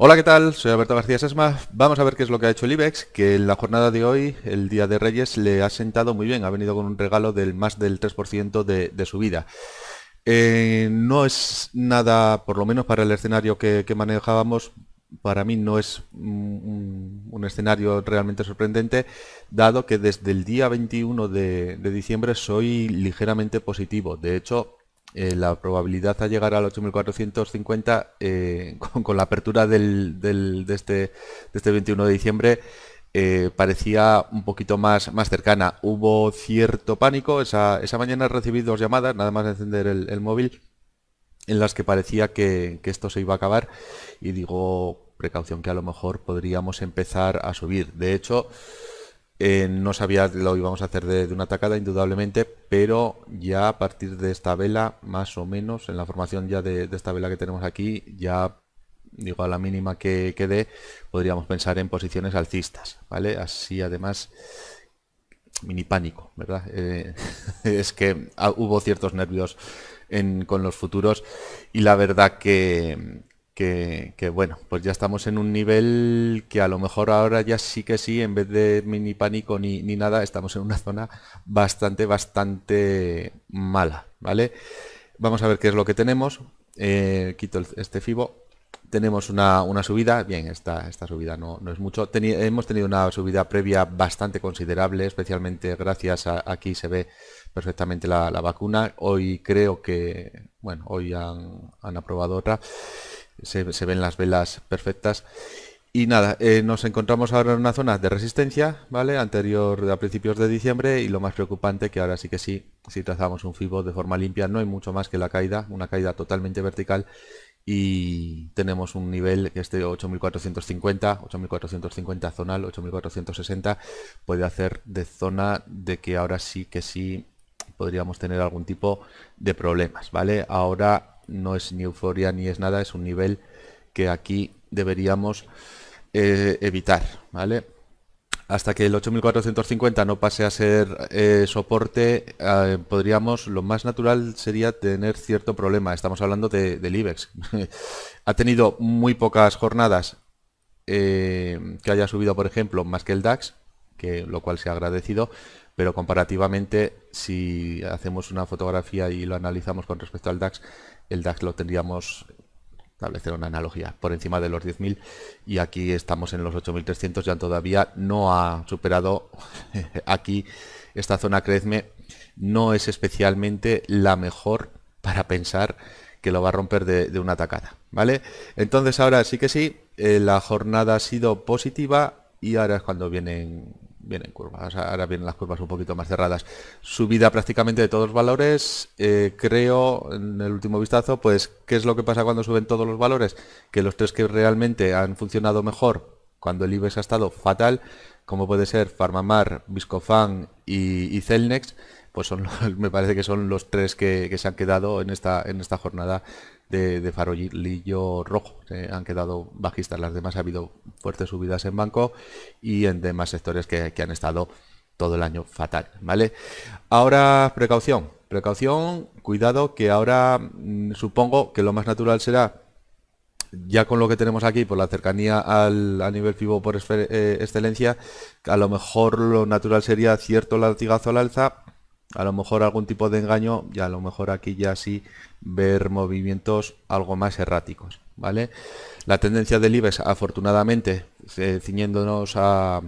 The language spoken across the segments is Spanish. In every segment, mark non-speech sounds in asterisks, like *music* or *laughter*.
Hola, ¿qué tal? Soy Alberto García Sesma. Vamos a ver qué es lo que ha hecho el IBEX, que en la jornada de hoy, el Día de Reyes, le ha sentado muy bien. Ha venido con un regalo del más del 3% de, de vida. Eh, no es nada, por lo menos para el escenario que, manejábamos, para mí no es un, escenario realmente sorprendente, dado que desde el día 21 de, de diciembre soy ligeramente positivo. De hecho, eh, la probabilidad a llegar al 8450 eh, *laughs* con, la apertura de, este, de, 21 este de diciembre eh, parecía un poquito más, más cercana. Hubo cierto pánico, esa, mañana recibí dos llamadas, nada más de encender el, móvil, en las que parecía que, que esto se iba a acabar y digo, precaución que a lo mejor podríamos empezar a subir. De hecho, eh, no sabía lo íbamos a hacer de, una atacada, indudablemente, pero ya a partir de esta vela, más o menos, en la formación ya de, esta vela que tenemos aquí, ya digo a la mínima que quede, podríamos pensar en posiciones alcistas, ¿vale? Así además, mini pánico, ¿verdad? Eh, *laughs* es que ah, hubo ciertos nervios con los futuros y la verdad que, que, bueno, pues ya estamos en un nivel que a lo mejor ahora ya sí que sí, en vez de mini pánico ni, ni nada, estamos en una zona bastante, bastante mala, ¿vale? Vamos a ver qué es lo que tenemos. Eh, quito este fibo. Tenemos una, una, subida, bien, esta, esta subida no, no es mucho. hemos tenido una subida previa bastante considerable, especialmente gracias a aquí se ve perfectamente la, vacuna. Hoy creo que, bueno, hoy han, han aprobado otra se, ven las velas perfectas. Y nada, eh, nos encontramos ahora en una zona de resistencia, ¿vale? Anterior a principios de diciembre y lo más preocupante que ahora sí que sí, si trazamos un FIBO de forma limpia, no hay mucho más que la caída, una caída totalmente vertical y tenemos un nivel que este 8450, 8450 zonal, 8460 puede hacer de zona de que ahora sí que sí podríamos tener algún tipo de problemas, ¿vale? Ahora no es ni euforia ni es nada, es un nivel que aquí deberíamos eh, evitar, ¿vale? Hasta que el 8450 no pase a ser eh, soporte, eh, podríamos, lo más natural sería tener cierto problema. Estamos hablando de, del IBEX. *laughs* ha tenido muy pocas jornadas que haya subido, por ejemplo, más que el DAX, que, lo cual se ha agradecido, pero comparativamente si hacemos una fotografía y lo analizamos con respecto al DAX, el DAX lo tendríamos establecer una analogía, por encima de los 10.000 y aquí estamos en los 8.300, ya todavía no ha superado *laughs* aquí esta zona, creedme, no es especialmente la mejor para pensar que lo va a romper de, una atacada, ¿vale? Entonces ahora sí que sí, eh, la jornada ha sido positiva y ahora es cuando vienen vienen curvas, ahora vienen las curvas un poquito más cerradas. Subida prácticamente de todos los valores, eh, creo, en el último vistazo, pues, ¿qué es lo que pasa cuando suben todos los valores? Que los tres que realmente han funcionado mejor, cuando el IBEX ha estado fatal, como puede ser Farmamar, Viscofan y Celnex, pues *laughs* me parece que son los tres que, se han quedado en esta, en esta jornada de, farolillo rojo. han quedado bajistas, las demás ha habido fuertes subidas en banco y en demás sectores que, han estado todo el año fatal, ¿vale? Ahora, precaución, precaución, cuidado, que ahora mm, supongo que lo más natural será, ya con lo que tenemos aquí, por la cercanía al, a nivel FIBO por eh, excelencia, a lo mejor lo natural sería cierto latigazo al alza, a lo mejor algún tipo de engaño y a lo mejor aquí ya sí ver movimientos algo más erráticos, ¿vale? La tendencia del IBEX, afortunadamente, eh, ciñéndonos a,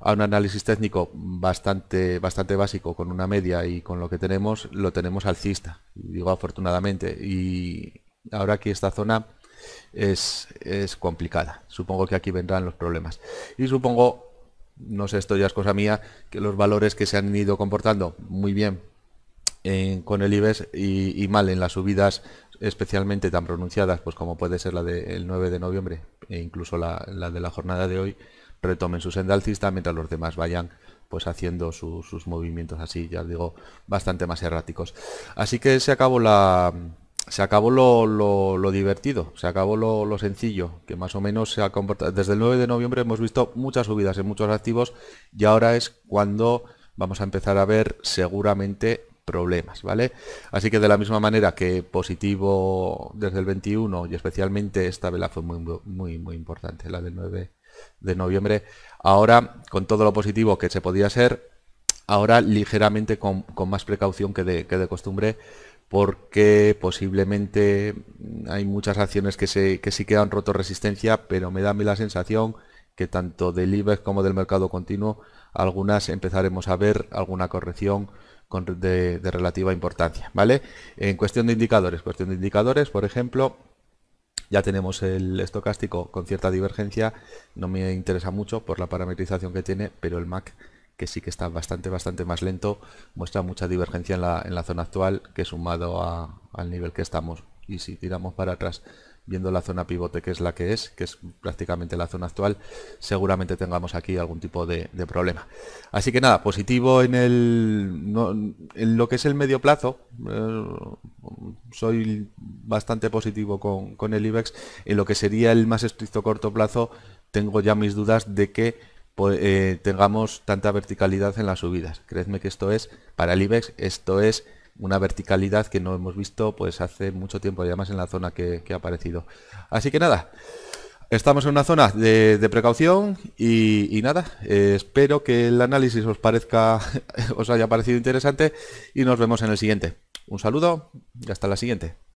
un análisis técnico bastante, bastante básico, con una media y con lo que tenemos, lo tenemos alcista, digo afortunadamente. Y ahora aquí esta zona es, es complicada, supongo que aquí vendrán los problemas. Y supongo no sé, esto ya es cosa mía, que los valores que se han ido comportando muy bien eh, con el IBEX y, mal en las subidas especialmente tan pronunciadas, pues como puede ser la del 9 de noviembre e incluso la, de la jornada de hoy, retomen su senda alcista mientras los demás vayan pues haciendo sus movimientos así, ya digo, bastante más erráticos. Así que se acabó la, se acabó lo, divertido, se acabó lo, sencillo, que más o menos se ha comportado. Desde el 9 de noviembre hemos visto muchas subidas en muchos activos y ahora es cuando vamos a empezar a ver seguramente problemas, ¿vale? Así que de la misma manera que positivo desde el 21 y especialmente esta vela fue muy, muy, muy importante, la del 9 de noviembre, ahora con todo lo positivo que se podía ser, ahora ligeramente con, más precaución que de, que de costumbre, porque posiblemente hay muchas acciones que, se, sí que han roto resistencia, pero me da la sensación que tanto del IBEX como del mercado continuo, algunas empezaremos a ver alguna corrección de, relativa importancia. ¿vale? En cuestión de indicadores, cuestión de indicadores, por ejemplo, ya tenemos el estocástico con cierta divergencia, no me interesa mucho por la parametrización que tiene, pero el MAC que sí que está bastante, bastante más lento, muestra mucha divergencia en la, zona actual que sumado al nivel que estamos. Y si tiramos para atrás viendo la zona pivote que es la que es, que es prácticamente la zona actual, seguramente tengamos aquí algún tipo de, problema. Así que nada, positivo en, el, en lo que es el medio plazo, eh, soy bastante positivo con, con el IBEX, en lo que sería el más estricto corto plazo, tengo ya mis dudas de que pues, eh, tengamos tanta verticalidad en las subidas. Creedme que esto es, para el IBEX, esto es una verticalidad que no hemos visto pues hace mucho tiempo, además en la zona que, ha aparecido. Así que nada, estamos en una zona de, precaución y, nada, eh, espero que el análisis os parezca, *laughs* os haya parecido interesante y nos vemos en el siguiente. Un saludo y hasta la siguiente.